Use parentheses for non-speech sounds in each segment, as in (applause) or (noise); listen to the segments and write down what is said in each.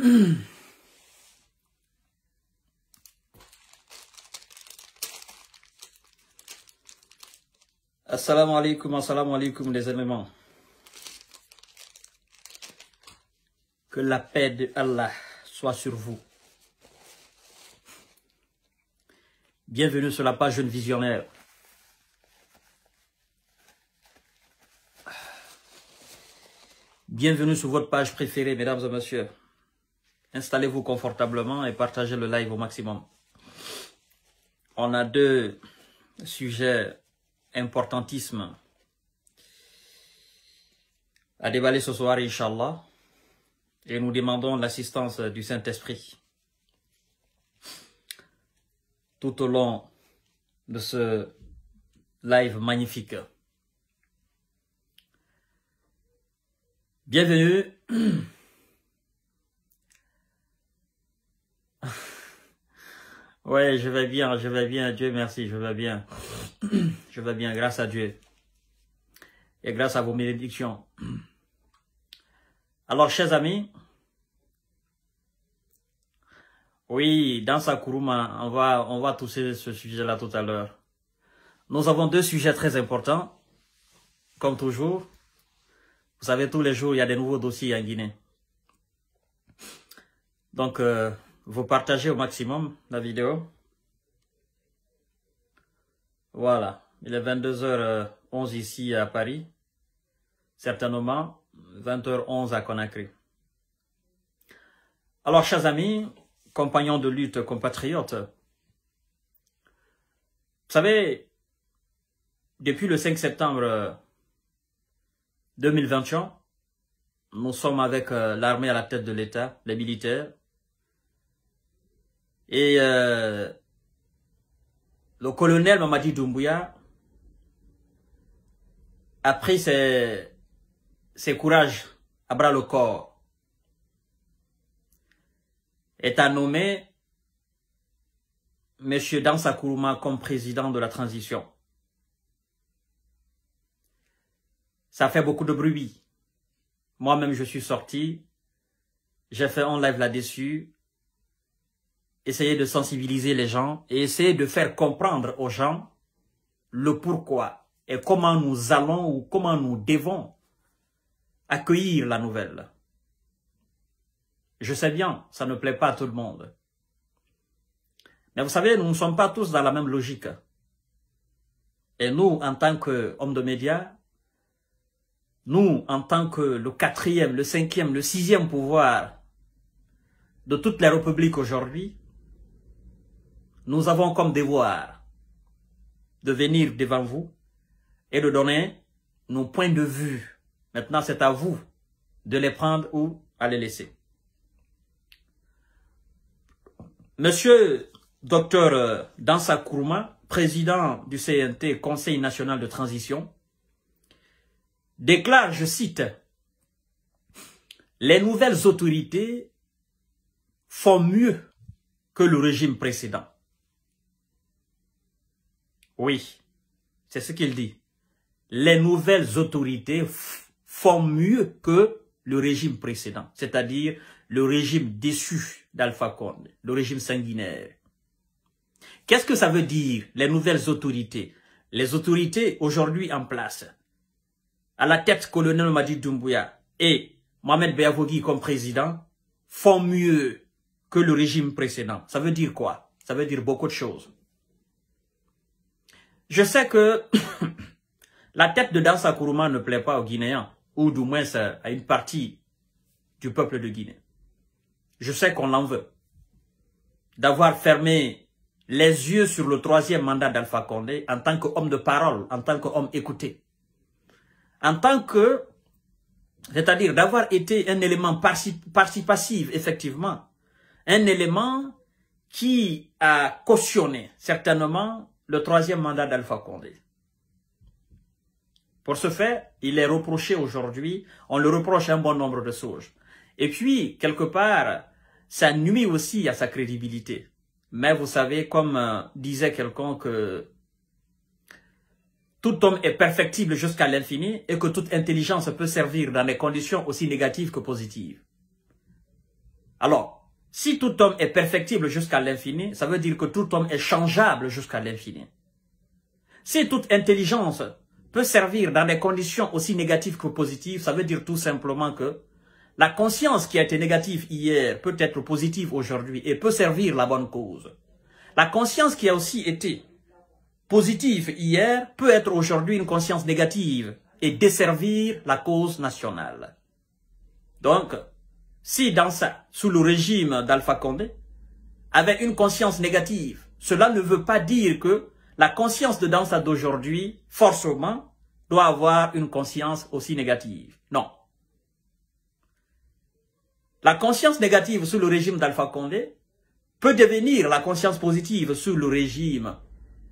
(clears throat) Assalamu alaikum, assalamu alaikum les aimants. Que la paix de Allah soit sur vous. Bienvenue sur la page Jeune Visionnaire. Bienvenue sur votre page préférée, mesdames et messieurs. Installez-vous confortablement et partagez le live au maximum. On a deux sujets importantissimes à déballer ce soir, Inch'Allah. Et nous demandons l'assistance du Saint-Esprit tout au long de ce live magnifique. Bienvenue Ouais, je vais bien, je vais bien, Dieu merci, je vais bien. (clears throat) Je vais bien, grâce à Dieu. Et grâce à vos bénédictions. (clears throat) Alors, chers amis, oui, dans Sakuruma, on va, on va tousser ce sujet-là tout à l'heure. Nous avons deux sujets très importants, comme toujours. Vous savez, tous les jours, il y a des nouveaux dossiers en Guinée. Donc, euh, vous partagez au maximum la vidéo. Voilà, il est 22h11 ici à Paris, certainement 20h11 à Conakry. Alors, chers amis, compagnons de lutte, compatriotes, vous savez, depuis le 5 septembre 2021, nous sommes avec euh, l'armée à la tête de l'État, les militaires, et euh, le colonel Mamadi Doumbouya a pris ses, ses courages à bras le corps. et a nommé M. Dansa comme président de la transition. Ça fait beaucoup de bruit. Moi-même, je suis sorti. J'ai fait un live là-dessus essayer de sensibiliser les gens et essayer de faire comprendre aux gens le pourquoi et comment nous allons ou comment nous devons accueillir la nouvelle. Je sais bien, ça ne plaît pas à tout le monde. Mais vous savez, nous ne sommes pas tous dans la même logique. Et nous, en tant qu'hommes de médias, nous, en tant que le quatrième, le cinquième, le sixième pouvoir de toutes les républiques aujourd'hui, nous avons comme devoir de venir devant vous et de donner nos points de vue. Maintenant, c'est à vous de les prendre ou à les laisser. Monsieur docteur euh, Dansa Kourma, président du CNT, Conseil national de transition, déclare, je cite, « Les nouvelles autorités font mieux que le régime précédent. Oui, c'est ce qu'il dit. Les nouvelles autorités font mieux que le régime précédent, c'est-à-dire le régime déçu d'Alpha Condé, le régime sanguinaire. Qu'est-ce que ça veut dire, les nouvelles autorités Les autorités aujourd'hui en place, à la tête colonel Madi Doumbouya et Mohamed Beyavogui comme président, font mieux que le régime précédent. Ça veut dire quoi Ça veut dire beaucoup de choses. Je sais que (coughs) la tête de Dansa Kourouma ne plaît pas aux Guinéens, ou du moins à une partie du peuple de Guinée. Je sais qu'on l'en veut. D'avoir fermé les yeux sur le troisième mandat d'Alpha Condé en tant qu'homme de parole, en tant qu'homme écouté. En tant que, c'est-à-dire d'avoir été un élément participatif, effectivement, un élément qui a cautionné certainement le troisième mandat d'Alpha Condé. Pour ce fait, il est reproché aujourd'hui, on le reproche un bon nombre de choses. Et puis, quelque part, ça nuit aussi à sa crédibilité. Mais vous savez, comme euh, disait quelqu'un que tout homme est perfectible jusqu'à l'infini et que toute intelligence peut servir dans des conditions aussi négatives que positives. Alors, si tout homme est perfectible jusqu'à l'infini, ça veut dire que tout homme est changeable jusqu'à l'infini. Si toute intelligence peut servir dans des conditions aussi négatives que positives, ça veut dire tout simplement que la conscience qui a été négative hier peut être positive aujourd'hui et peut servir la bonne cause. La conscience qui a aussi été positive hier peut être aujourd'hui une conscience négative et desservir la cause nationale. Donc, si dans sous le régime d'Alpha Condé, avait une conscience négative, cela ne veut pas dire que la conscience de Dansa d'aujourd'hui, forcément, doit avoir une conscience aussi négative. Non. La conscience négative sous le régime d'Alpha Condé peut devenir la conscience positive sous le régime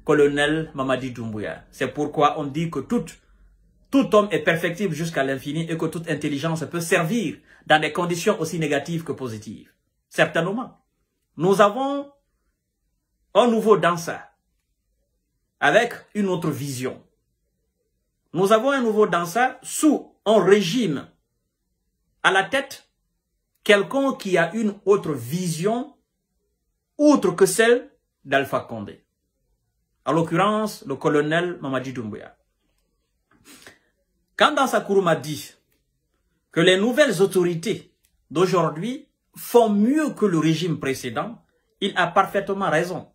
colonel Mamadi Doumbouya. C'est pourquoi on dit que toute tout homme est perfectible jusqu'à l'infini et que toute intelligence peut servir dans des conditions aussi négatives que positives. Certainement. Nous avons un nouveau danseur avec une autre vision. Nous avons un nouveau danseur sous un régime à la tête, quelqu'un qui a une autre vision outre que celle d'Alpha Condé. En l'occurrence, le colonel Mamadi Doumbouya. Quand Dansa m'a dit que les nouvelles autorités d'aujourd'hui font mieux que le régime précédent, il a parfaitement raison.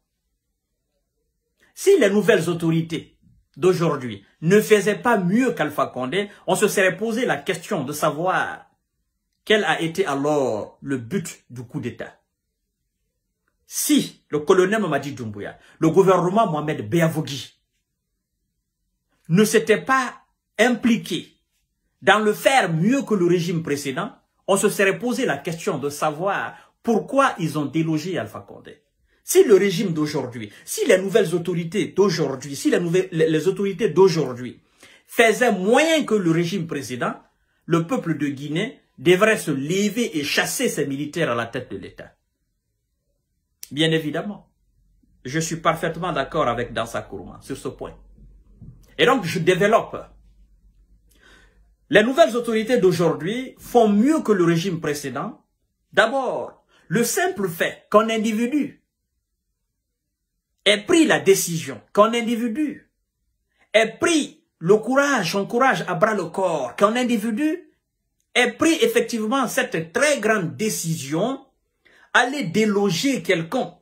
Si les nouvelles autorités d'aujourd'hui ne faisaient pas mieux qu'Alpha Condé, on se serait posé la question de savoir quel a été alors le but du coup d'État. Si le colonel Mamadi Doumbouya, le gouvernement Mohamed Beavogui ne s'était pas impliqués dans le faire mieux que le régime précédent, on se serait posé la question de savoir pourquoi ils ont délogé Alpha Condé. Si le régime d'aujourd'hui, si les nouvelles autorités d'aujourd'hui, si les, les autorités d'aujourd'hui faisaient moyen que le régime précédent, le peuple de Guinée devrait se lever et chasser ses militaires à la tête de l'État. Bien évidemment, je suis parfaitement d'accord avec Dansa Kourma sur ce point. Et donc, je développe les nouvelles autorités d'aujourd'hui font mieux que le régime précédent. D'abord, le simple fait qu'un individu ait pris la décision, qu'un individu ait pris le courage, son courage à bras le corps, qu'un individu ait pris effectivement cette très grande décision, aller déloger quelqu'un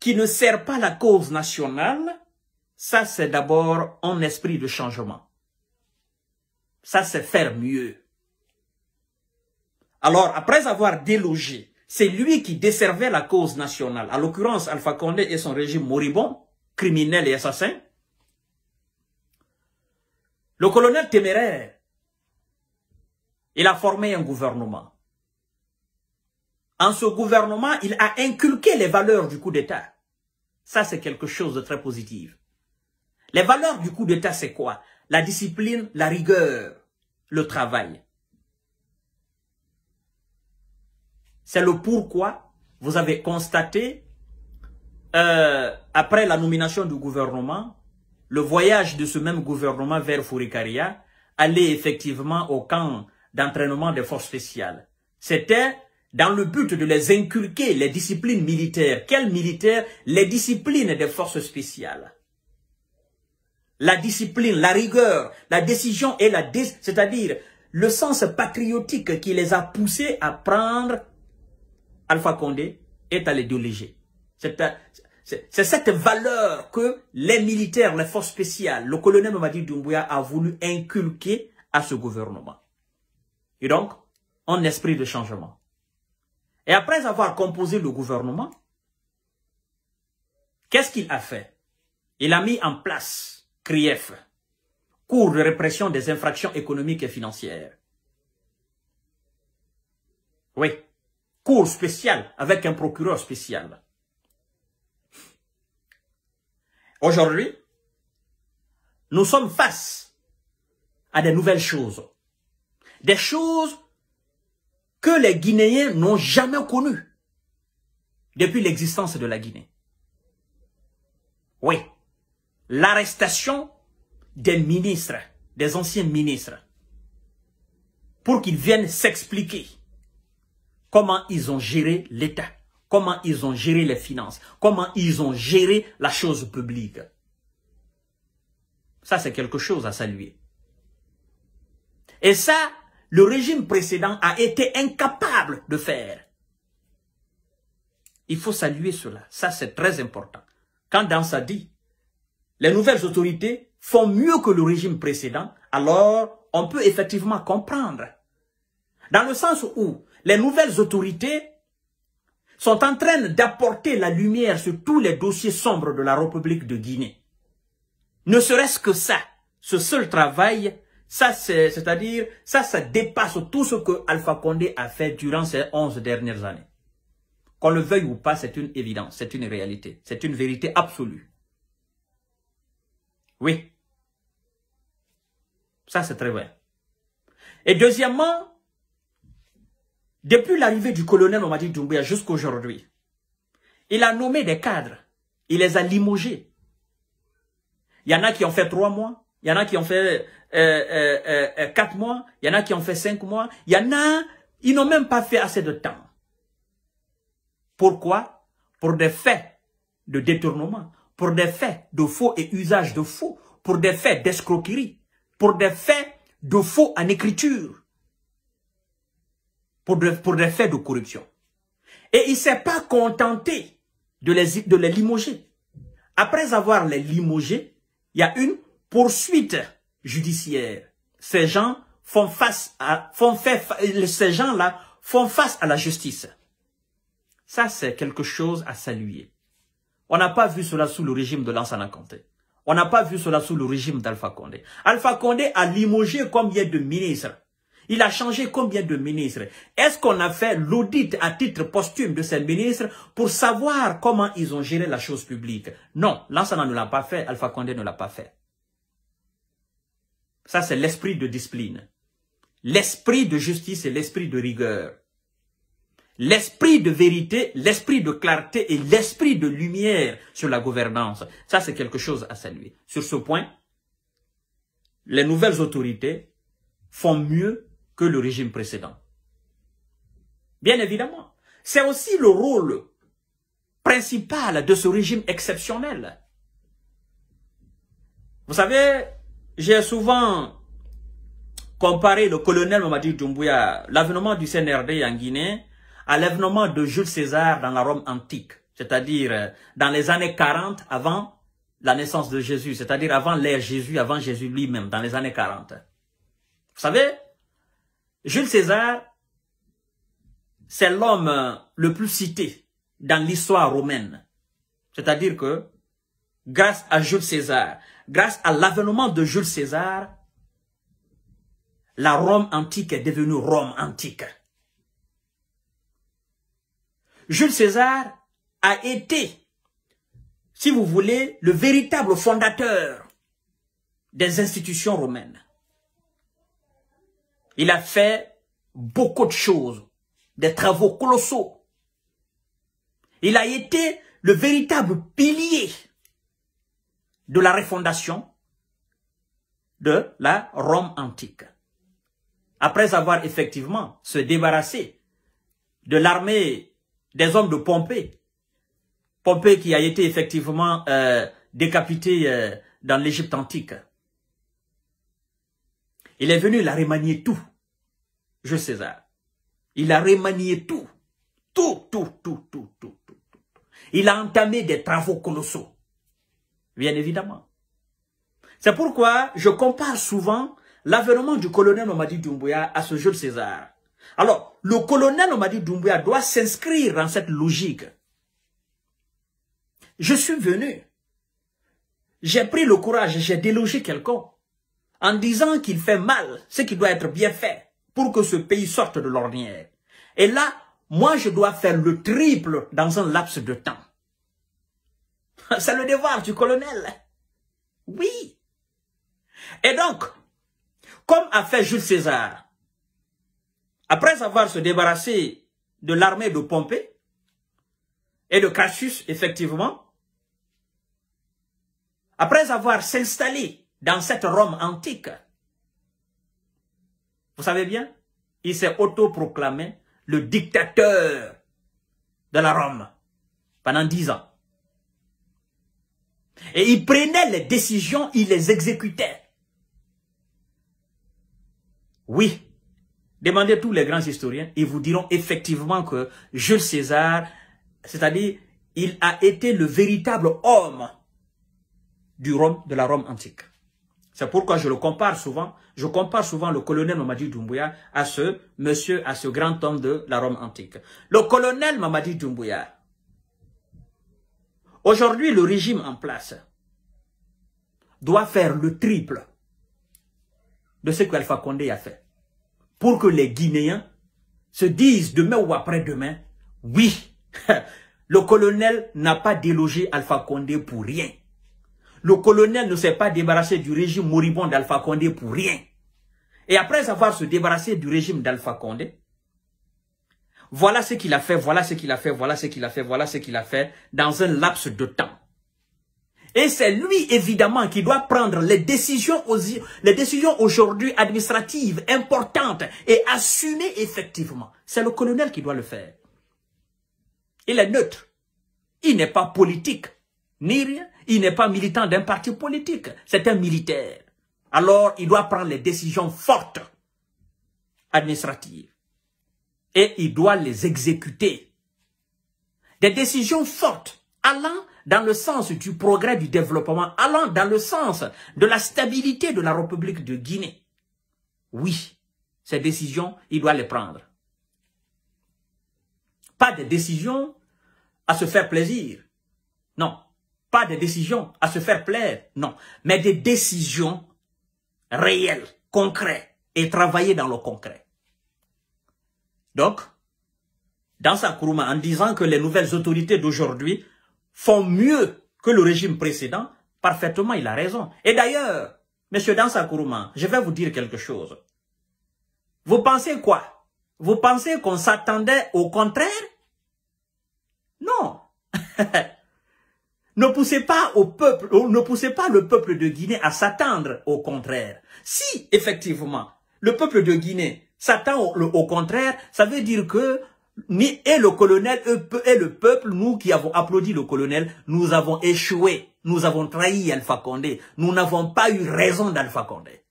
qui ne sert pas la cause nationale, ça c'est d'abord un esprit de changement. Ça, c'est faire mieux. Alors, après avoir délogé, c'est lui qui desservait la cause nationale, à l'occurrence Alpha Condé et son régime moribond, criminel et assassin. Le colonel téméraire, il a formé un gouvernement. En ce gouvernement, il a inculqué les valeurs du coup d'État. Ça, c'est quelque chose de très positif. Les valeurs du coup d'État, c'est quoi la discipline, la rigueur, le travail. C'est le pourquoi vous avez constaté, euh, après la nomination du gouvernement, le voyage de ce même gouvernement vers Fourikaria allait effectivement au camp d'entraînement des forces spéciales. C'était dans le but de les inculquer les disciplines militaires. quels militaires Les disciplines des forces spéciales la discipline, la rigueur, la décision et la... C'est-à-dire le sens patriotique qui les a poussés à prendre Alpha Condé est à l'idéologie. C'est cette valeur que les militaires, les forces spéciales, le colonel Mamadi Doumbouya a voulu inculquer à ce gouvernement. Et donc, en esprit de changement. Et après avoir composé le gouvernement, qu'est-ce qu'il a fait Il a mis en place CRIEF, Cours de répression des infractions économiques et financières. Oui, cours spécial avec un procureur spécial. Aujourd'hui, nous sommes face à des nouvelles choses. Des choses que les Guinéens n'ont jamais connues depuis l'existence de la Guinée. Oui l'arrestation des ministres, des anciens ministres, pour qu'ils viennent s'expliquer comment ils ont géré l'État, comment ils ont géré les finances, comment ils ont géré la chose publique. Ça, c'est quelque chose à saluer. Et ça, le régime précédent a été incapable de faire. Il faut saluer cela. Ça, c'est très important. Quand dans s'a dit les nouvelles autorités font mieux que le régime précédent, alors on peut effectivement comprendre. Dans le sens où les nouvelles autorités sont en train d'apporter la lumière sur tous les dossiers sombres de la République de Guinée. Ne serait-ce que ça, ce seul travail, ça c'est-à-dire, ça, ça dépasse tout ce que Alpha Condé a fait durant ces 11 dernières années. Qu'on le veuille ou pas, c'est une évidence, c'est une réalité, c'est une vérité absolue. Oui. Ça, c'est très vrai. Et deuxièmement, depuis l'arrivée du colonel Omadi Doumbouya aujourd'hui, il a nommé des cadres. Il les a limogés. Il y en a qui ont fait trois mois. Il y en a qui ont fait euh, euh, euh, quatre mois. Il y en a qui ont fait cinq mois. Il y en a, ils n'ont même pas fait assez de temps. Pourquoi Pour des faits de détournement pour des faits de faux et usage de faux, pour des faits d'escroquerie, pour des faits de faux en écriture, pour, pour des faits de corruption. Et il ne s'est pas contenté de les, de les limoger. Après avoir les limogés, il y a une poursuite judiciaire. Ces gens font face à, font fait, ces gens-là font face à la justice. Ça, c'est quelque chose à saluer. On n'a pas vu cela sous le régime de Lansana Conté. On n'a pas vu cela sous le régime d'Alpha Condé. Alpha Condé a limogé combien de ministres Il a changé combien de ministres Est-ce qu'on a fait l'audit à titre posthume de ces ministres pour savoir comment ils ont géré la chose publique Non, Lansana ne l'a pas fait, Alpha Condé ne l'a pas fait. Ça, c'est l'esprit de discipline. L'esprit de justice et l'esprit de rigueur l'esprit de vérité, l'esprit de clarté et l'esprit de lumière sur la gouvernance. Ça, c'est quelque chose à saluer. Sur ce point, les nouvelles autorités font mieux que le régime précédent. Bien évidemment, c'est aussi le rôle principal de ce régime exceptionnel. Vous savez, j'ai souvent comparé le colonel Mamadi Doumbouya, l'avènement du CNRD en Guinée, à l'avènement de Jules César dans la Rome antique, c'est-à-dire euh, dans les années 40 avant la naissance de Jésus, c'est-à-dire avant l'ère Jésus, avant Jésus lui-même, dans les années 40. Vous savez, Jules César, c'est l'homme euh, le plus cité dans l'histoire romaine. C'est-à-dire que, grâce à Jules César, grâce à l'avènement de Jules César, la Rome antique est devenue Rome antique. Jules César a été, si vous voulez, le véritable fondateur des institutions romaines. Il a fait beaucoup de choses, des travaux colossaux. Il a été le véritable pilier de la refondation de la Rome antique. Après avoir effectivement se débarrassé de l'armée des hommes de Pompée. Pompée qui a été effectivement euh, décapité euh, dans l'Égypte antique. Il est venu, il a remanié tout. Je César. Il a remanié tout. Tout, tout, tout, tout, tout, tout. Il a entamé des travaux colossaux. Bien évidemment. C'est pourquoi je compare souvent l'avènement du colonel Mamadi Dumbuya à ce de César. Alors, le colonel m'a dit, Doumbouya doit s'inscrire dans cette logique. Je suis venu. J'ai pris le courage, j'ai délogé quelqu'un en disant qu'il fait mal ce qui doit être bien fait pour que ce pays sorte de l'ornière. Et là, moi, je dois faire le triple dans un laps de temps. (laughs) C'est le devoir du colonel. Oui. Et donc, comme a fait Jules César, après avoir se débarrassé de l'armée de Pompée et de Cassius effectivement, après avoir s'installé dans cette Rome antique, vous savez bien, il s'est autoproclamé le dictateur de la Rome pendant dix ans. Et il prenait les décisions, il les exécutait. Oui, Demandez tous les grands historiens, ils vous diront effectivement que Jules César, c'est-à-dire, il a été le véritable homme du Rome, de la Rome antique. C'est pourquoi je le compare souvent, je compare souvent le colonel Mamadi Doumbouya à ce monsieur, à ce grand homme de la Rome antique. Le colonel Mamadi Doumbouya, aujourd'hui le régime en place, doit faire le triple de ce qu'Alpha Condé a fait pour que les Guinéens se disent demain ou après-demain, oui, (laughs) le colonel n'a pas délogé Alpha Condé pour rien. Le colonel ne s'est pas débarrassé du régime moribond d'Alpha Condé pour rien. Et après avoir se débarrassé du régime d'Alpha Condé, voilà ce qu'il a fait, voilà ce qu'il a fait, voilà ce qu'il a fait, voilà ce qu'il a fait dans un laps de temps. Et c'est lui, évidemment, qui doit prendre les décisions, les décisions aujourd'hui administratives importantes et assumer effectivement. C'est le colonel qui doit le faire. Il est neutre. Il n'est pas politique, ni rien. Il n'est pas militant d'un parti politique. C'est un militaire. Alors, il doit prendre les décisions fortes administratives. Et il doit les exécuter. Des décisions fortes allant dans le sens du progrès du développement, allant dans le sens de la stabilité de la République de Guinée. Oui, ces décisions, il doit les prendre. Pas des décisions à se faire plaisir. Non. Pas des décisions à se faire plaire. Non. Mais des décisions réelles, concrètes et travailler dans le concret. Donc, dans sa courma, en disant que les nouvelles autorités d'aujourd'hui font mieux que le régime précédent, parfaitement, il a raison. Et d'ailleurs, Monsieur Dansakourouma, je vais vous dire quelque chose. Vous pensez quoi Vous pensez qu'on s'attendait au contraire Non. (laughs) ne poussez pas au peuple, euh, ne poussez pas le peuple de Guinée à s'attendre au contraire. Si, effectivement, le peuple de Guinée s'attend au, contraire, ça veut dire que ni et le colonel et le peuple, nous qui avons applaudi le colonel, nous avons échoué. Nous avons trahi Alpha Condé. Nous n'avons pas eu raison d'Alpha Condé.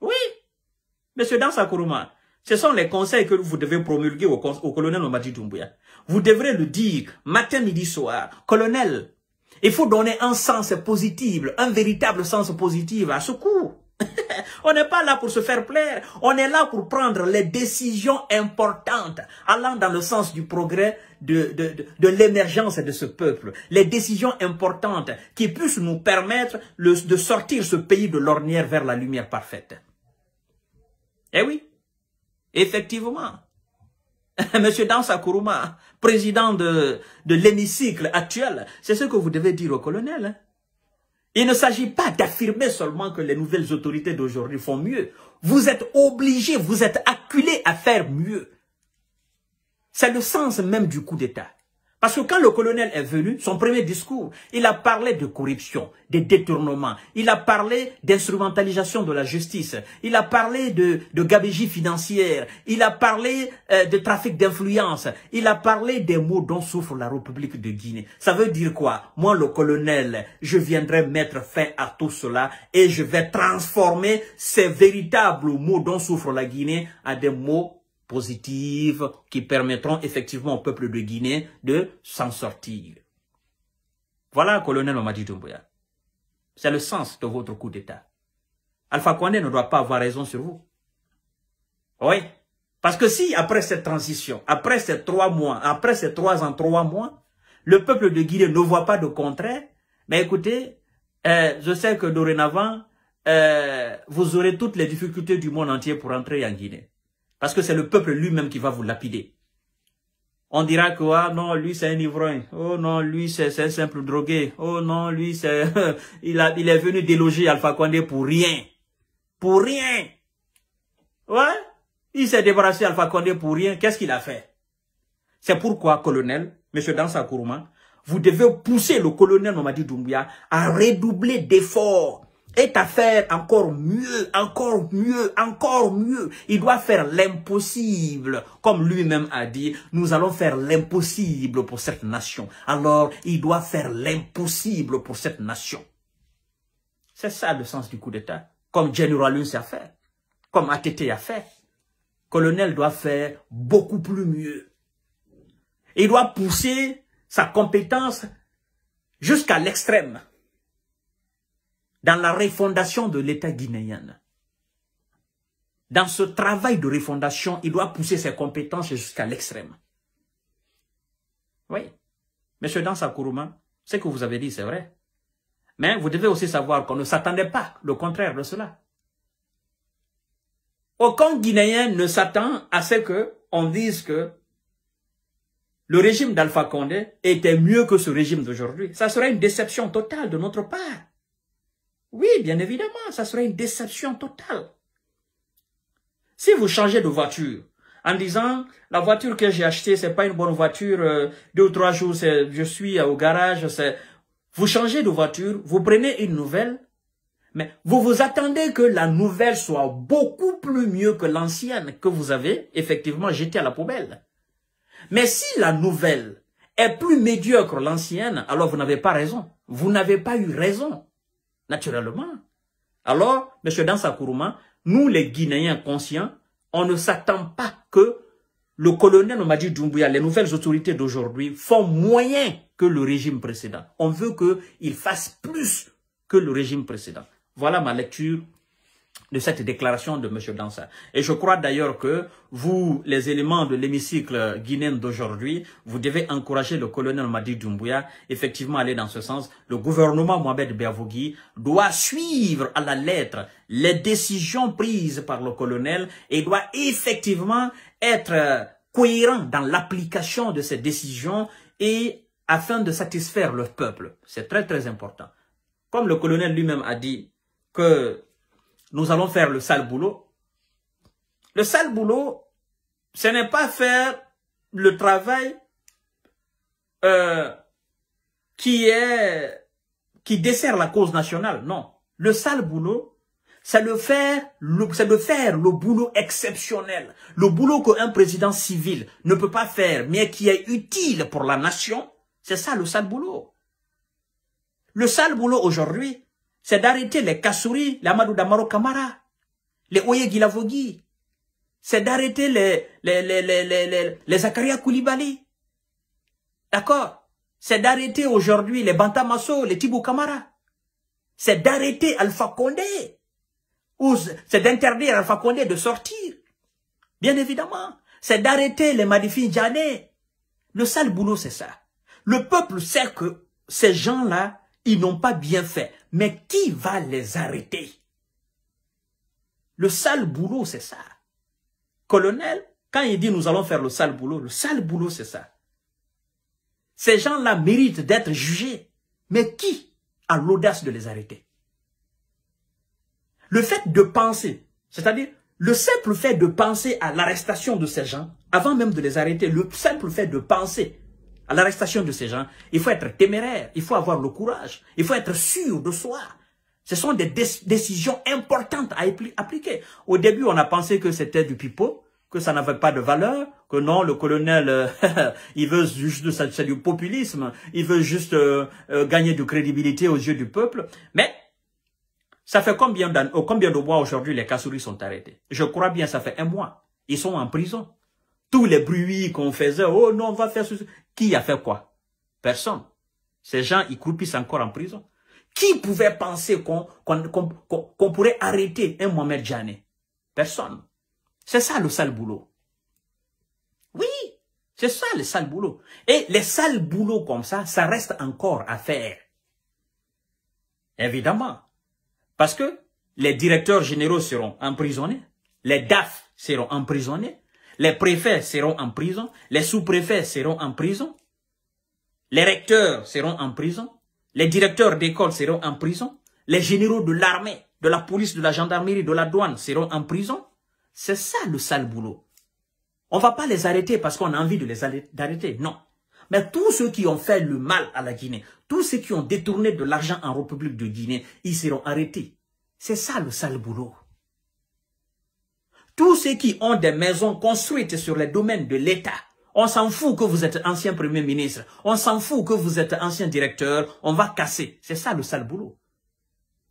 Oui, Monsieur Dansakuruma, ce sont les conseils que vous devez promulguer au, colonel Omadi Doumbouya. Vous devrez le dire matin, midi, soir. Colonel, il faut donner un sens positif, un véritable sens positif à ce coup. (laughs) on n'est pas là pour se faire plaire. On est là pour prendre les décisions importantes allant dans le sens du progrès de, de, de, de l'émergence de ce peuple. Les décisions importantes qui puissent nous permettre de sortir ce pays de l'ornière vers la lumière parfaite. Eh oui, effectivement. (laughs) Monsieur Dansa président de, de l'hémicycle actuel, c'est ce que vous devez dire au colonel. Hein. Il ne s'agit pas d'affirmer seulement que les nouvelles autorités d'aujourd'hui font mieux. Vous êtes obligés, vous êtes acculés à faire mieux. C'est le sens même du coup d'État. Parce que quand le colonel est venu, son premier discours, il a parlé de corruption, de détournement, il a parlé d'instrumentalisation de la justice, il a parlé de, de gabégie financière, il a parlé euh, de trafic d'influence, il a parlé des maux dont souffre la République de Guinée. Ça veut dire quoi Moi, le colonel, je viendrai mettre fin à tout cela et je vais transformer ces véritables maux dont souffre la Guinée à des maux positives qui permettront effectivement au peuple de Guinée de s'en sortir. Voilà, colonel Mamadi Doumbouya. C'est le sens de votre coup d'État. Alpha Condé ne doit pas avoir raison sur vous. Oui. Parce que si, après cette transition, après ces trois mois, après ces trois ans, trois mois, le peuple de Guinée ne voit pas de contraire, mais écoutez, euh, je sais que dorénavant, euh, vous aurez toutes les difficultés du monde entier pour entrer en Guinée. Parce que c'est le peuple lui-même qui va vous lapider. On dira que, ah non, lui c'est un ivrogne. Oh non, lui c'est un simple drogué. Oh non, lui c'est... (laughs) il, il est venu déloger Alpha Condé pour rien. Pour rien. Ouais. Il s'est débarrassé Alpha Condé pour rien. Qu'est-ce qu'il a fait C'est pourquoi, colonel, monsieur Dansa Kourouma, vous devez pousser le colonel Mamadi Doumbia à redoubler d'efforts est à faire encore mieux, encore mieux, encore mieux. Il doit faire l'impossible. Comme lui-même a dit, nous allons faire l'impossible pour cette nation. Alors, il doit faire l'impossible pour cette nation. C'est ça le sens du coup d'État. Comme General Luns a fait, comme ATT a fait. Colonel doit faire beaucoup plus mieux. Il doit pousser sa compétence jusqu'à l'extrême dans la refondation de l'État guinéen. Dans ce travail de refondation, il doit pousser ses compétences jusqu'à l'extrême. Oui. Monsieur Dansa ce que vous avez dit, c'est vrai. Mais vous devez aussi savoir qu'on ne s'attendait pas le contraire de cela. Aucun Guinéen ne s'attend à ce que on dise que le régime d'Alpha Condé était mieux que ce régime d'aujourd'hui. Ça serait une déception totale de notre part. Oui, bien évidemment, ça serait une déception totale. Si vous changez de voiture en disant la voiture que j'ai achetée, c'est pas une bonne voiture, euh, deux ou trois jours, je suis au garage, c'est vous changez de voiture, vous prenez une nouvelle, mais vous vous attendez que la nouvelle soit beaucoup plus mieux que l'ancienne que vous avez effectivement jetée à la poubelle. Mais si la nouvelle est plus médiocre que l'ancienne, alors vous n'avez pas raison. Vous n'avez pas eu raison naturellement. Alors, M. Dansakourouma, nous les Guinéens conscients, on ne s'attend pas que le colonel Nomadji Doumbouya, les nouvelles autorités d'aujourd'hui, font moyen que le régime précédent. On veut qu'il fasse plus que le régime précédent. Voilà ma lecture de cette déclaration de M. Dansa. Et je crois d'ailleurs que vous, les éléments de l'hémicycle guinéen d'aujourd'hui, vous devez encourager le colonel Madi Doumbouya effectivement aller dans ce sens. Le gouvernement Mohamed Béavogui doit suivre à la lettre les décisions prises par le colonel et doit effectivement être euh, cohérent dans l'application de ces décisions et afin de satisfaire le peuple. C'est très très important. Comme le colonel lui-même a dit que nous allons faire le sale boulot. Le sale boulot, ce n'est pas faire le travail euh, qui est qui dessert la cause nationale. Non. Le sale boulot, c'est le faire le, c'est de faire le boulot exceptionnel. Le boulot qu'un président civil ne peut pas faire, mais qui est utile pour la nation. C'est ça le sale boulot. Le sale boulot aujourd'hui, c'est d'arrêter les Kassouri, les Amadou Damaro Kamara, les Oye Gilavogi. c'est d'arrêter les, les, les, les, les Zakaria Koulibaly. D'accord C'est d'arrêter aujourd'hui les Bantamasso, les Tibou Kamara. C'est d'arrêter Alpha Condé. c'est d'interdire Alpha Condé de sortir. Bien évidemment. C'est d'arrêter les Madifi Djané. Le sale boulot, c'est ça. Le peuple sait que ces gens-là, ils n'ont pas bien fait. Mais qui va les arrêter Le sale boulot, c'est ça. Colonel, quand il dit nous allons faire le sale boulot, le sale boulot, c'est ça. Ces gens-là méritent d'être jugés. Mais qui a l'audace de les arrêter Le fait de penser, c'est-à-dire le simple fait de penser à l'arrestation de ces gens, avant même de les arrêter, le simple fait de penser à l'arrestation de ces gens, il faut être téméraire, il faut avoir le courage, il faut être sûr de soi. Ce sont des décisions importantes à appliquer. Au début, on a pensé que c'était du pipeau, que ça n'avait pas de valeur, que non, le colonel, euh, (laughs) il veut juste, c'est du populisme, il veut juste euh, euh, gagner de crédibilité aux yeux du peuple. Mais ça fait combien, oh, combien de mois aujourd'hui les Kassouris sont arrêtés Je crois bien ça fait un mois. Ils sont en prison. Tous les bruits qu'on faisait, oh non, on va faire ceci, qui a fait quoi Personne. Ces gens, ils croupissent encore en prison. Qui pouvait penser qu'on pourrait arrêter un Mohamed Janet Personne. C'est ça le sale boulot. Oui, c'est ça le sale boulot. Et les sales boulots comme ça, ça reste encore à faire. Évidemment. Parce que les directeurs généraux seront emprisonnés, les DAF seront emprisonnés, les préfets seront en prison, les sous-préfets seront en prison, les recteurs seront en prison, les directeurs d'école seront en prison, les généraux de l'armée, de la police, de la gendarmerie, de la douane seront en prison. C'est ça le sale boulot. On va pas les arrêter parce qu'on a envie de les arrêter, non. Mais tous ceux qui ont fait le mal à la Guinée, tous ceux qui ont détourné de l'argent en République de Guinée, ils seront arrêtés. C'est ça le sale boulot. Tous ceux qui ont des maisons construites sur les domaines de l'État, on s'en fout que vous êtes ancien premier ministre, on s'en fout que vous êtes ancien directeur, on va casser. C'est ça le sale boulot.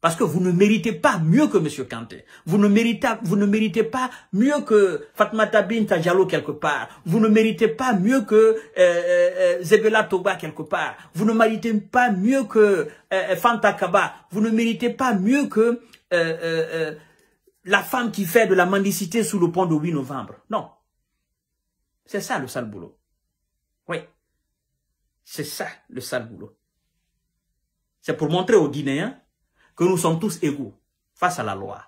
Parce que vous ne méritez pas mieux que M. Kanté. Vous ne, méritez, vous ne méritez pas mieux que Fatma Tabin quelque part. Vous ne méritez pas mieux que euh, euh, Zebela Toba quelque part. Vous ne méritez pas mieux que euh, Fanta Kaba. Vous ne méritez pas mieux que la femme qui fait de la mendicité sous le pont de 8 novembre. Non. C'est ça le sale boulot. Oui. C'est ça le sale boulot. C'est pour montrer aux Guinéens que nous sommes tous égaux face à la loi.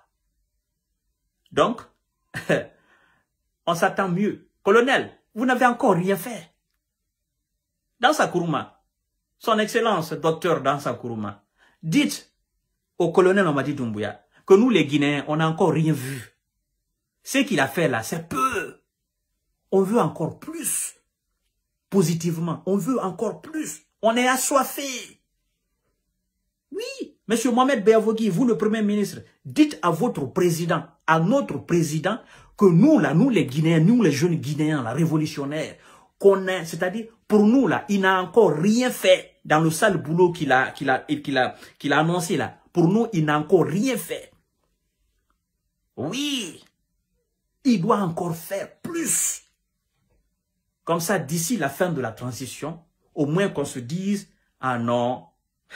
Donc, (laughs) on s'attend mieux. Colonel, vous n'avez encore rien fait. Dansa Kuruma, son excellence, docteur Dansa Kuruma, dites au colonel Amadi Doumbouya que nous les Guinéens, on n'a encore rien vu. Ce qu'il a fait là, c'est peu. On veut encore plus. Positivement, on veut encore plus. On est assoiffé. Oui, Monsieur Mohamed Beyavogui, vous le Premier ministre, dites à votre président, à notre président, que nous là, nous les Guinéens, nous les jeunes Guinéens, la révolutionnaire, qu'on est, c'est-à-dire pour nous là, il n'a encore rien fait dans le sale boulot qu'il a, qu'il a, a, qu'il a annoncé là. Pour nous, il n'a encore rien fait. Oui, il doit encore faire plus. Comme ça, d'ici la fin de la transition, au moins qu'on se dise, ah non,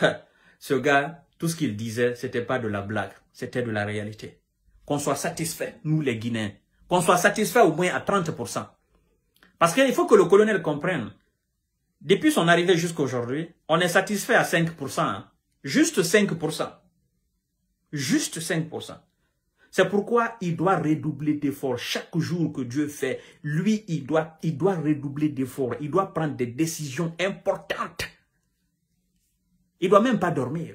(laughs) ce gars, tout ce qu'il disait, c'était pas de la blague, c'était de la réalité. Qu'on soit satisfait, nous les Guinéens, qu'on soit satisfait au moins à 30%. Parce qu'il faut que le colonel comprenne, depuis son arrivée jusqu'à aujourd'hui, on est satisfait à 5%, hein. juste 5%. Juste 5%. C'est pourquoi il doit redoubler d'efforts. Chaque jour que Dieu fait, lui, il doit, il doit redoubler d'efforts. Il doit prendre des décisions importantes. Il ne doit même pas dormir.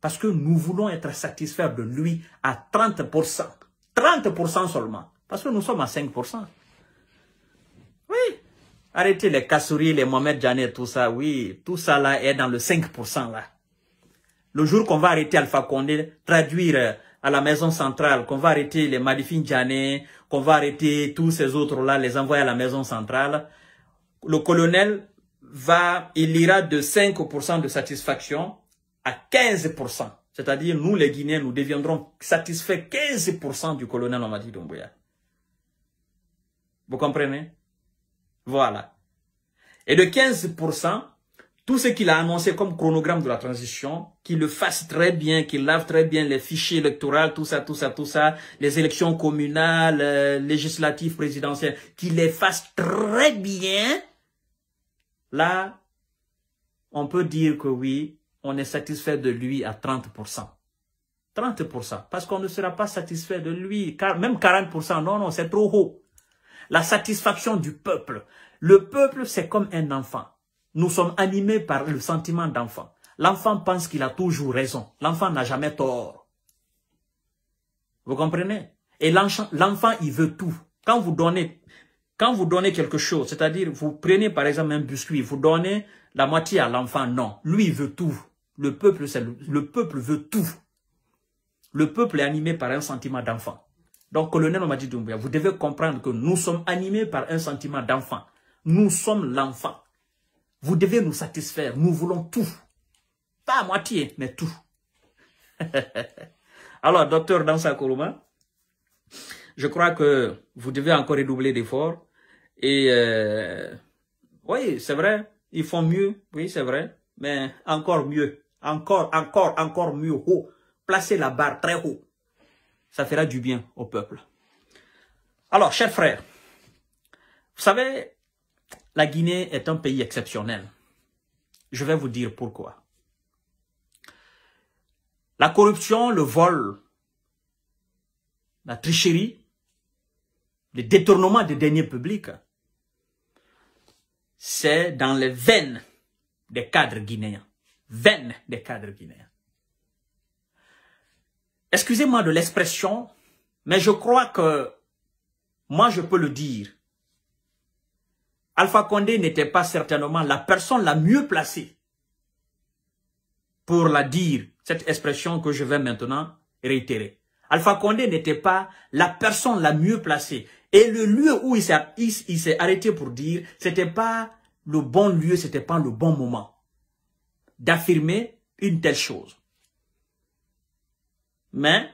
Parce que nous voulons être satisfaits de lui à 30%. 30% seulement. Parce que nous sommes à 5%. Oui. Arrêtez les Kassouris, les Mohamed Janet, tout ça. Oui, tout ça là est dans le 5% là. Le jour qu'on va arrêter Alpha Condé, traduire euh, à la maison centrale, qu'on va arrêter les Madifin Djané, qu'on va arrêter tous ces autres-là, les envoyer à la maison centrale, le colonel va, il ira de 5% de satisfaction à 15%. C'est-à-dire, nous, les Guinéens, nous deviendrons satisfaits 15% du colonel Amadi Doumbouya. Vous comprenez Voilà. Et de 15%, tout ce qu'il a annoncé comme chronogramme de la transition, qu'il le fasse très bien, qu'il lave très bien les fichiers électoraux, tout ça, tout ça, tout ça, les élections communales, euh, législatives, présidentielles, qu'il les fasse très bien, là, on peut dire que oui, on est satisfait de lui à 30%. 30%, parce qu'on ne sera pas satisfait de lui, car même 40%, non, non, c'est trop haut. La satisfaction du peuple. Le peuple, c'est comme un enfant nous sommes animés par le sentiment d'enfant. L'enfant pense qu'il a toujours raison. L'enfant n'a jamais tort. Vous comprenez Et l'enfant, il veut tout. Quand vous donnez, quand vous donnez quelque chose, c'est-à-dire vous prenez par exemple un biscuit, vous donnez la moitié à l'enfant, non. Lui, il veut tout. Le peuple, le peuple veut tout. Le peuple est animé par un sentiment d'enfant. Donc, colonel m'a Doumbouya, vous devez comprendre que nous sommes animés par un sentiment d'enfant. Nous sommes l'enfant. Vous devez nous satisfaire. Nous voulons tout. Pas à moitié, mais tout. (laughs) Alors, docteur Dansa Kourouma, je crois que vous devez encore redoubler d'efforts. Et euh, oui, c'est vrai, ils font mieux, oui, c'est vrai, mais encore mieux, encore, encore, encore mieux, haut. Placez la barre très haut. Ça fera du bien au peuple. Alors, chers frères, vous savez, la Guinée est un pays exceptionnel. Je vais vous dire pourquoi. La corruption, le vol, la tricherie, le détournement des deniers publics, c'est dans les veines des cadres guinéens. Veines des cadres guinéens. Excusez-moi de l'expression, mais je crois que, moi je peux le dire, Alpha Condé n'était pas certainement la personne la mieux placée pour la dire, cette expression que je vais maintenant réitérer. Alpha Condé n'était pas la personne la mieux placée. Et le lieu où il s'est arrêté pour dire, c'était pas le bon lieu, c'était pas le bon moment d'affirmer une telle chose. Mais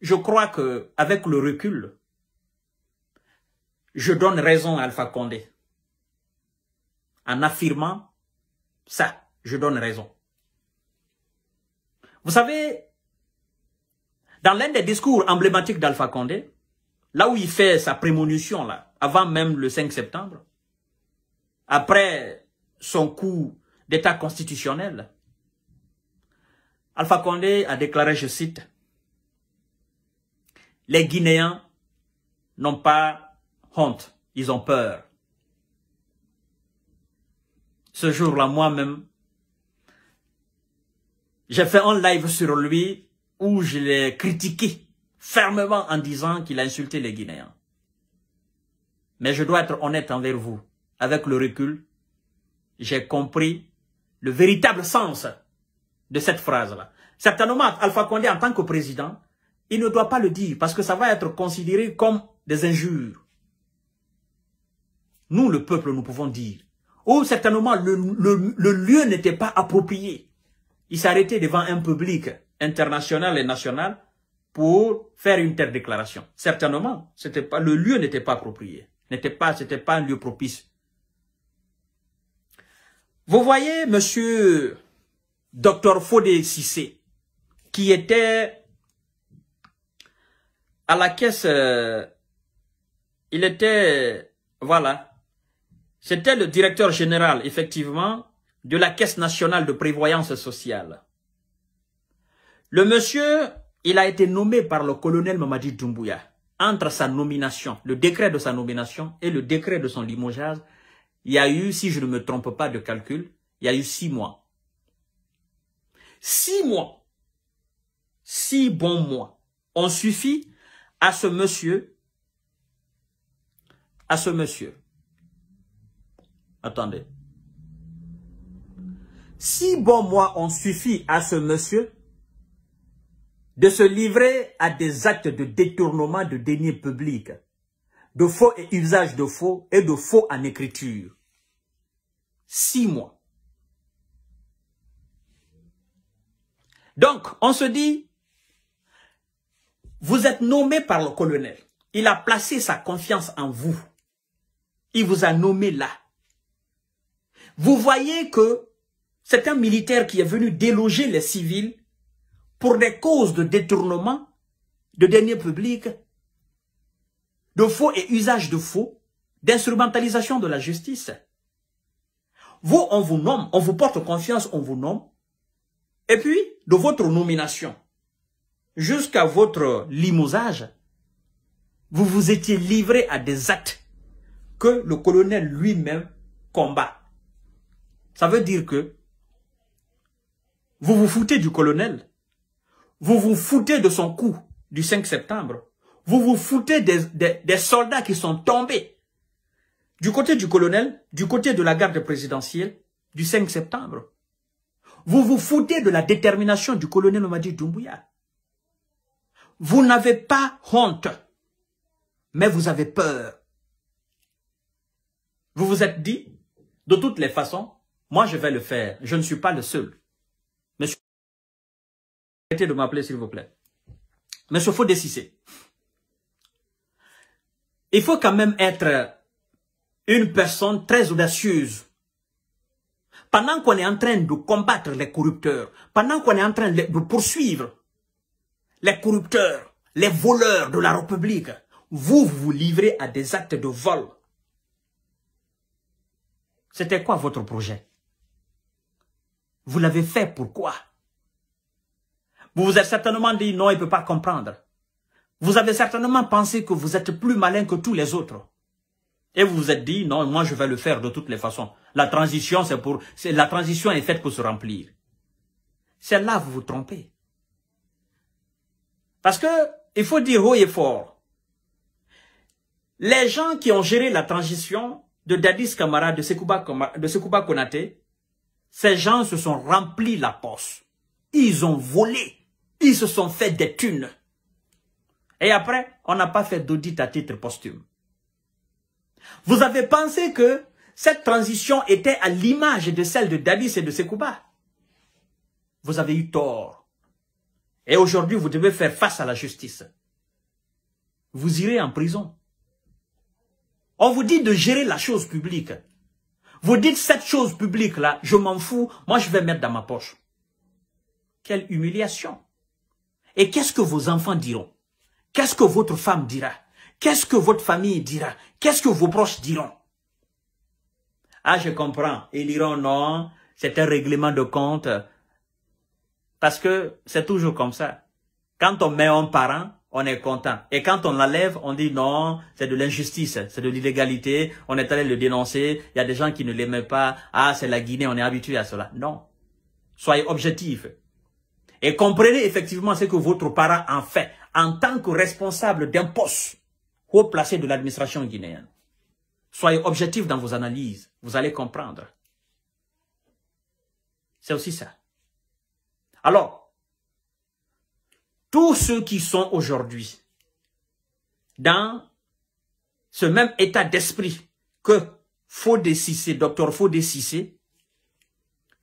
je crois que avec le recul, je donne raison à Alpha Condé. En affirmant ça, je donne raison. Vous savez, dans l'un des discours emblématiques d'Alpha Condé, là où il fait sa prémonition, là, avant même le 5 septembre, après son coup d'état constitutionnel, Alpha Condé a déclaré, je cite, les Guinéens n'ont pas honte, ils ont peur. Ce jour-là, moi-même, j'ai fait un live sur lui où je l'ai critiqué fermement en disant qu'il a insulté les Guinéens. Mais je dois être honnête envers vous. Avec le recul, j'ai compris le véritable sens de cette phrase-là. Certainement, Alpha Condé, en tant que président, il ne doit pas le dire parce que ça va être considéré comme des injures. Nous, le peuple, nous pouvons dire, oh, certainement, le, lieu n'était pas approprié. Il s'arrêtait devant un public international et national pour faire une telle déclaration. Certainement, c'était pas, le lieu n'était pas approprié. N'était pas, c'était pas un lieu propice. Vous voyez, monsieur Docteur Fodé Sissé, qui était à la caisse, euh, il était, voilà, c'était le directeur général, effectivement, de la Caisse nationale de prévoyance sociale. Le monsieur, il a été nommé par le colonel Mamadi Doumbouya. Entre sa nomination, le décret de sa nomination et le décret de son limogeage, il y a eu, si je ne me trompe pas de calcul, il y a eu six mois. Six mois, six bons mois, on suffit à ce monsieur, à ce monsieur, Attendez. Si bon mois ont suffi à ce monsieur de se livrer à des actes de détournement de deniers public, de faux et usage de faux et de faux en écriture. Six mois. Donc, on se dit, vous êtes nommé par le colonel. Il a placé sa confiance en vous. Il vous a nommé là. Vous voyez que c'est un militaire qui est venu déloger les civils pour des causes de détournement de deniers publics, de faux et usage de faux, d'instrumentalisation de la justice. Vous, on vous nomme, on vous porte confiance, on vous nomme. Et puis, de votre nomination jusqu'à votre limousage, vous vous étiez livré à des actes que le colonel lui-même combat. Ça veut dire que vous vous foutez du colonel, vous vous foutez de son coup du 5 septembre, vous vous foutez des, des, soldats qui sont tombés du côté du colonel, du côté de la garde présidentielle du 5 septembre. Vous vous foutez de la détermination du colonel Omadi Doumbouya. Vous n'avez pas honte, mais vous avez peur. Vous vous êtes dit, de toutes les façons, moi, je vais le faire. Je ne suis pas le seul. Monsieur, arrêtez de m'appeler, s'il vous plaît. Monsieur faut décider. il faut quand même être une personne très audacieuse. Pendant qu'on est en train de combattre les corrupteurs, pendant qu'on est en train de poursuivre les corrupteurs, les voleurs de la République, vous vous livrez à des actes de vol. C'était quoi votre projet vous l'avez fait pourquoi Vous vous êtes certainement dit non, il ne peut pas comprendre. Vous avez certainement pensé que vous êtes plus malin que tous les autres. Et vous vous êtes dit, non, moi je vais le faire de toutes les façons. La transition, c'est pour, la transition est faite pour se remplir. celle là vous vous trompez. Parce que, il faut dire haut et fort. Les gens qui ont géré la transition de Dadis Kamara, de Sekouba, de Konate, ces gens se sont remplis la poche. Ils ont volé. Ils se sont fait des thunes. Et après, on n'a pas fait d'audit à titre posthume. Vous avez pensé que cette transition était à l'image de celle de Davis et de Sekouba. Vous avez eu tort. Et aujourd'hui, vous devez faire face à la justice. Vous irez en prison. On vous dit de gérer la chose publique. Vous dites cette chose publique là, je m'en fous, moi je vais mettre dans ma poche. Quelle humiliation. Et qu'est-ce que vos enfants diront Qu'est-ce que votre femme dira Qu'est-ce que votre famille dira Qu'est-ce que vos proches diront Ah, je comprends. Ils diront non, c'est un règlement de compte. Parce que c'est toujours comme ça. Quand on met un parent, on est content. Et quand on l'enlève, on dit non, c'est de l'injustice, c'est de l'illégalité, on est allé le dénoncer, il y a des gens qui ne l'aimaient pas, ah c'est la Guinée, on est habitué à cela. Non, soyez objectif. Et comprenez effectivement ce que votre parent en fait en tant que responsable d'un poste haut placé de l'administration guinéenne. Soyez objectif dans vos analyses, vous allez comprendre. C'est aussi ça. Alors, tous ceux qui sont aujourd'hui dans ce même état d'esprit que Fodé Sissé, docteur Fodé Sissé,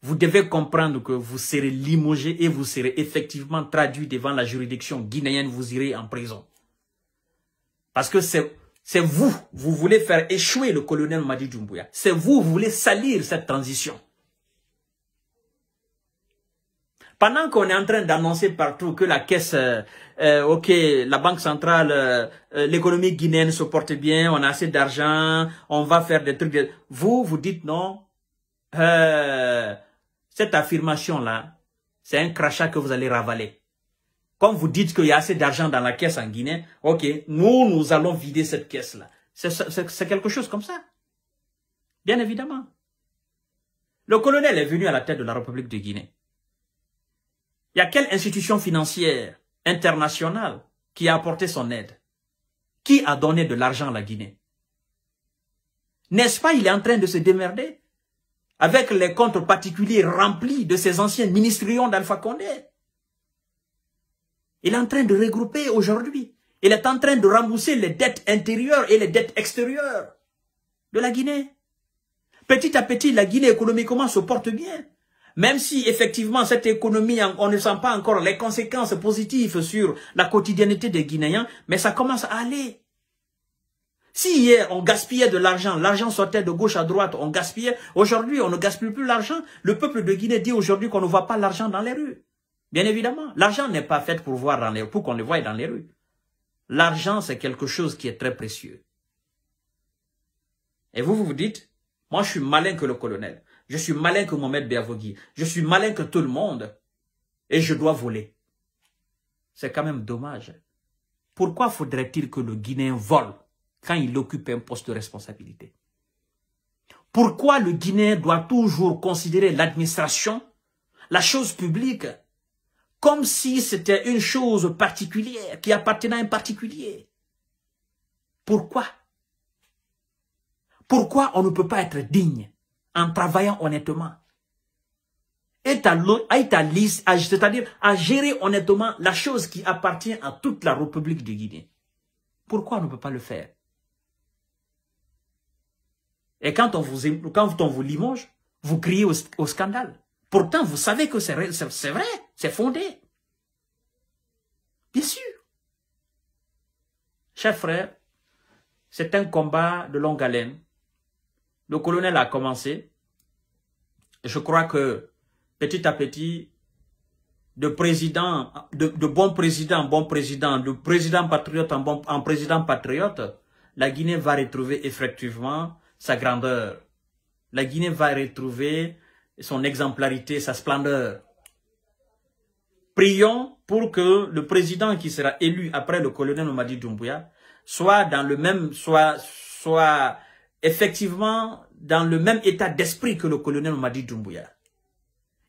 vous devez comprendre que vous serez limogé et vous serez effectivement traduit devant la juridiction guinéenne, vous irez en prison. Parce que c'est vous, vous voulez faire échouer le colonel Madi Djumbuya. C'est vous, vous voulez salir cette transition. Pendant qu'on est en train d'annoncer partout que la caisse, euh, euh, ok, la banque centrale, euh, l'économie guinéenne se porte bien, on a assez d'argent, on va faire des trucs. De... Vous, vous dites non. cette affirmation-là, c'est un crachat que vous allez ravaler. Comme vous dites qu'il y a assez d'argent dans la caisse en Guinée, ok, nous, nous allons vider cette caisse-là. C'est quelque chose comme ça. Bien évidemment. Le colonel est venu à la tête de la République de Guinée. Il y a quelle institution financière internationale qui a apporté son aide Qui a donné de l'argent à la Guinée N'est-ce pas, il est en train de se démerder avec les comptes particuliers remplis de ses anciens ministrions d'Alpha Condé. Il est en train de regrouper aujourd'hui. Il est en train de rembourser les dettes intérieures et les dettes extérieures de la Guinée. Petit à petit, la Guinée économiquement se porte bien même si effectivement cette économie, on ne sent pas encore les conséquences positives sur la quotidienneté des Guinéens, mais ça commence à aller. Si hier on gaspillait de l'argent, l'argent sortait de gauche à droite, on gaspillait, aujourd'hui on ne gaspille plus l'argent. Le peuple de Guinée dit aujourd'hui qu'on ne voit pas l'argent dans les rues. Bien évidemment, l'argent n'est pas fait pour, voir dans les, pour qu'on le voie dans les rues. L'argent, c'est quelque chose qui est très précieux. Et vous, vous vous dites, moi je suis malin que le colonel. Je suis malin que Mohamed Bervogui. Je suis malin que tout le monde. Et je dois voler. C'est quand même dommage. Pourquoi faudrait-il que le Guinéen vole quand il occupe un poste de responsabilité Pourquoi le Guinéen doit toujours considérer l'administration, la chose publique, comme si c'était une chose particulière, qui appartenait à un particulier Pourquoi Pourquoi on ne peut pas être digne en travaillant honnêtement. Et ah, ah, c'est-à-dire à gérer honnêtement la chose qui appartient à toute la République de Guinée. Pourquoi on ne peut pas le faire Et quand on vous, quand on vous limoge, vous criez au, au scandale. Pourtant, vous savez que c'est vrai, c'est fondé. Bien sûr. Chers frères, c'est un combat de longue haleine le colonel a commencé. Je crois que petit à petit, de président, de, bon président en bon président, de président patriote en, bon, en président patriote, la Guinée va retrouver effectivement sa grandeur. La Guinée va retrouver son exemplarité, sa splendeur. Prions pour que le président qui sera élu après le colonel Omadi Doumbouya soit dans le même, soit, soit effectivement dans le même état d'esprit que le colonel Madi Doumbouya.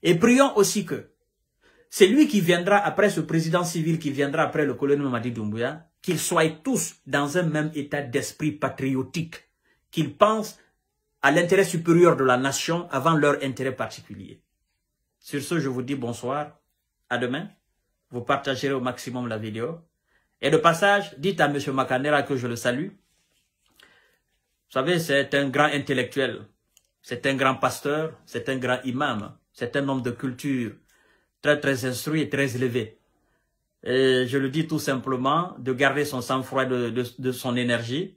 Et prions aussi que c'est lui qui viendra après ce président civil qui viendra après le colonel Mamadi Doumbouya, qu'ils soient tous dans un même état d'esprit patriotique, qu'ils pensent à l'intérêt supérieur de la nation avant leur intérêt particulier. Sur ce, je vous dis bonsoir, à demain, vous partagerez au maximum la vidéo, et de passage, dites à M. Macanera que je le salue, vous savez, c'est un grand intellectuel, c'est un grand pasteur, c'est un grand imam, c'est un homme de culture, très très instruit et très élevé. Et je le dis tout simplement, de garder son sang-froid, de, son énergie,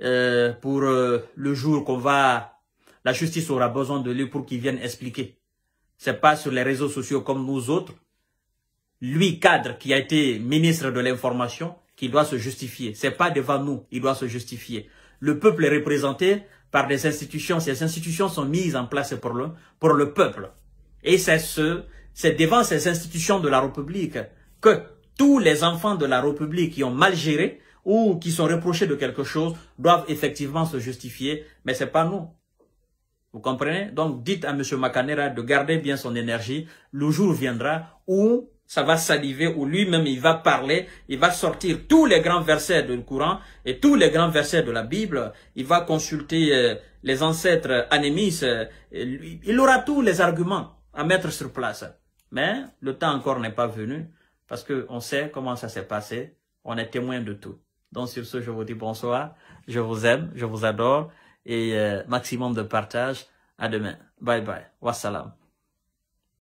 euh, pour euh, le jour qu'on va, la justice aura besoin de lui pour qu'il vienne expliquer. Ce n'est pas sur les réseaux sociaux comme nous autres. Lui, cadre, qui a été ministre de l'information, qui doit se justifier. C'est pas devant nous, il doit se justifier. Le peuple est représenté par des institutions. Ces institutions sont mises en place pour le, le peuple. Et c'est ce, c'est devant ces institutions de la République que tous les enfants de la République qui ont mal géré ou qui sont reprochés de quelque chose doivent effectivement se justifier, mais c'est pas nous. Vous comprenez Donc dites à M. Macanera de garder bien son énergie. Le jour viendra où ça va saliver ou lui-même il va parler, il va sortir tous les grands versets du courant, et tous les grands versets de la Bible, il va consulter euh, les ancêtres anémis, euh, il aura tous les arguments à mettre sur place. Mais le temps encore n'est pas venu parce qu'on sait comment ça s'est passé, on est témoin de tout. Donc sur ce, je vous dis bonsoir, je vous aime, je vous adore et euh, maximum de partage. À demain. Bye bye. Wassalam.